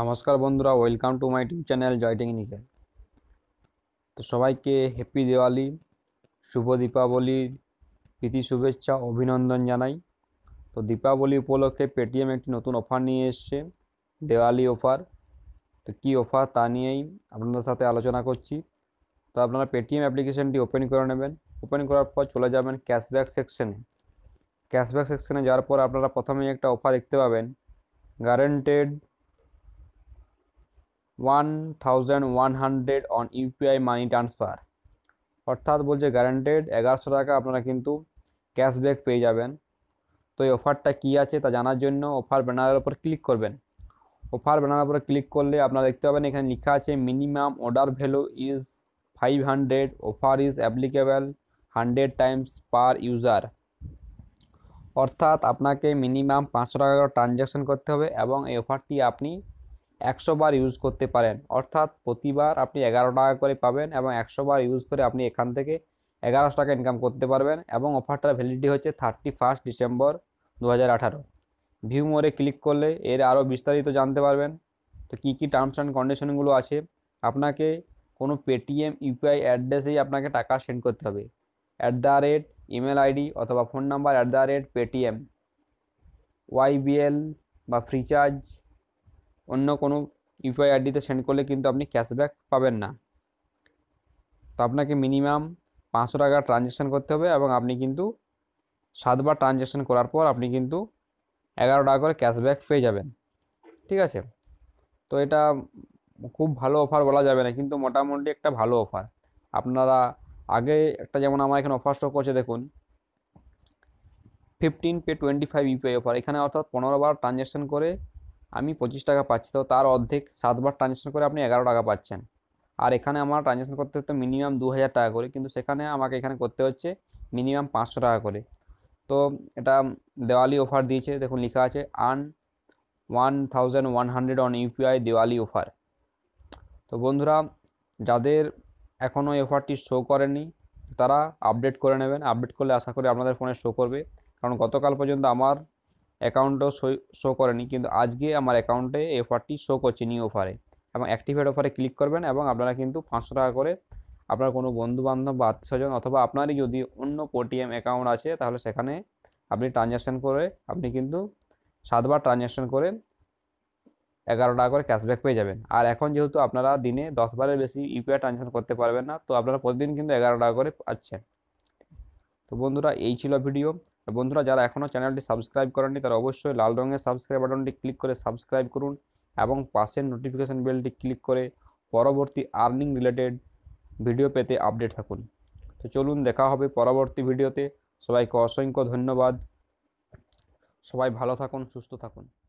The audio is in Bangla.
নমস্কার বন্ধুরা welcome to my YouTube channel Joy technical তো সবাইকে হ্যাপি দিওয়ালি শুভ দীপাবলির প্রীতি শুভেচ্ছা অভিনন্দন জানাই তো দীপাবলি উপলক্ষে পেটিএম একটি নতুন অফার নিয়ে এসছে দেওয়ালি অফার তো কী অফার তা নিয়েই আপনাদের সাথে আলোচনা করছি তো আপনারা পেটিএম অ্যাপ্লিকেশানটি ওপেন করে নেবেন ওপেন করার পর চলে যাবেন ক্যাশব্যাক সেকশনে ক্যাশব্যাক সেকশনে যাওয়ার পর আপনারা প্রথমেই একটা অফার দেখতে পাবেন guaranteed 1100 on UPI money transfer অর্থাৎ বলছে গ্যারান্টেড এগারোশো টাকা আপনারা কিন্তু ক্যাশব্যাক পেয়ে যাবেন তো এই অফারটা কী আছে তা জানার জন্য অফার ব্যানারের ওপর ক্লিক করবেন অফার ব্যানারের ওপর ক্লিক করলে আপনারা দেখতে পাবেন এখানে লেখা আছে minimum order value is five hundred offer is applicable hundred times per user অর্থাৎ আপনাকে মিনিমাম পাঁচশো টাকা করে ট্রানজ্যাকশন করতে হবে এবং এই অফারটি আপনি একশোবার ইউজ করতে পারেন অর্থাৎ প্রতিবার আপনি এগারো টাকা করে পাবেন এবং একশোবার ইউজ করে আপনি এখান থেকে এগারোশো টাকা ইনকাম করতে পারবেন এবং অফারটার ভ্যালিডিটি হচ্ছে থার্টি ফার্স্ট ডিসেম্বর দু হাজার আঠারো ভিউ মোড়ে ক্লিক করলে এর আরও বিস্তারিত জানতে পারবেন তো কী কী টার্মস অ্যান্ড কন্ডিশনগুলো আছে আপনাকে কোনো পেটিএম ইউপিআই অ্যাড্রেসেই আপনাকে টাকা সেন্ড করতে হবে at the rate email ID অথবা phone number at the rate Paytm YBL বা ফ্রিচার্জ অন্য কোনো ইউপিআই আইডিতে সেন্ড করলে কিন্তু আপনি ক্যাশব্যাক পাবেন না তো আপনাকে মিনিমাম পাঁচশো টাকা ট্রানজ্যাকশান করতে হবে এবং আপনি কিন্তু সাতবার ট্রানজ্যাকশান করার পর আপনি কিন্তু এগারো টাকা করে ক্যাশব্যাক পেয়ে যাবেন ঠিক আছে তো এটা খুব ভালো অফার বলা যাবে না কিন্তু মোটামুটি একটা ভালো অফার আপনারা আগে একটা যেমন আমার এখানে অফার স্টক করছে দেখুন ফিফটিন পে টোয়েন্টি ফাইভ ইউপিআই অফার এখানে অর্থাৎ পনেরো বার ট্রানজ্যাকশান করে আমি পঁচিশ টাকা পাচ্ছি তো তার অর্ধেক সাতবার ট্রানজ্যাকশন করে আপনি এগারো টাকা পাচ্ছেন আর এখানে আমার ট্রানজ্যাকশন করতে হতো মিনিমাম দু হাজার টাকা করে কিন্তু সেখানে আমাকে এখানে করতে হচ্ছে মিনিমাম পাঁচশো টাকা করে তো এটা দেওয়ালি অফার দিয়েছে দেখুন লেখা আছে earn one thousand one hundred on UPI Diwali offer তো বন্ধুরা যাদের এখনও এই অফারটি শো করেনি তারা আপডেট করে নেবেন আপডেট করলে আশা করি আপনাদের ফোনে শো করবে কারণ গতকাল পর্যন্ত আমার অ্যাকাউন্টও শো করেনি কিন্তু আজকে আমার অ্যাকাউন্টে এফআরটি শো করছে নিউ অফারে এবং অ্যাক্টিভেট অফারে ক্লিক করবেন এবং আপনারা কিন্তু পাঁচশো টাকা করে আপনার কোনো বন্ধুবান্ধব বা আত্মীয়স্বজন অথবা আপনারই যদি অন্য পেটিএম অ্যাকাউন্ট আছে তাহলে সেখানে আপনি ট্রানজ্যাকশান করে আপনি কিন্তু সাতবার ট্রানজ্যাকশান করে এগারো টাকা করে ক্যাশব্যাক পেয়ে যাবেন আর এখন যেহেতু আপনারা দিনে দশবারের বেশি ইউপিআই ট্রানজ্যাকশান করতে পারবেন না তো আপনারা প্রতিদিন কিন্তু এগারো টাকা করে পাচ্ছেন তো বন্ধুরা এই ছিল ভিডিও বন্ধুরা যারা এখনও চ্যানেলটি সাবস্ক্রাইব করেননি তারা অবশ্যই লাল রঙের সাবস্ক্রাইব বাটনটি ক্লিক করে সাবস্ক্রাইব করুন এবং পাশের নোটিফিকেশান বেলটি ক্লিক করে পরবর্তী আর্নিং রিলেটেড ভিডিও পেতে আপডেট থাকুন তো চলুন দেখা হবে পরবর্তী ভিডিওতে সবাইকে অসংখ্য ধন্যবাদ সবাই ভালো থাকুন সুস্থ থাকুন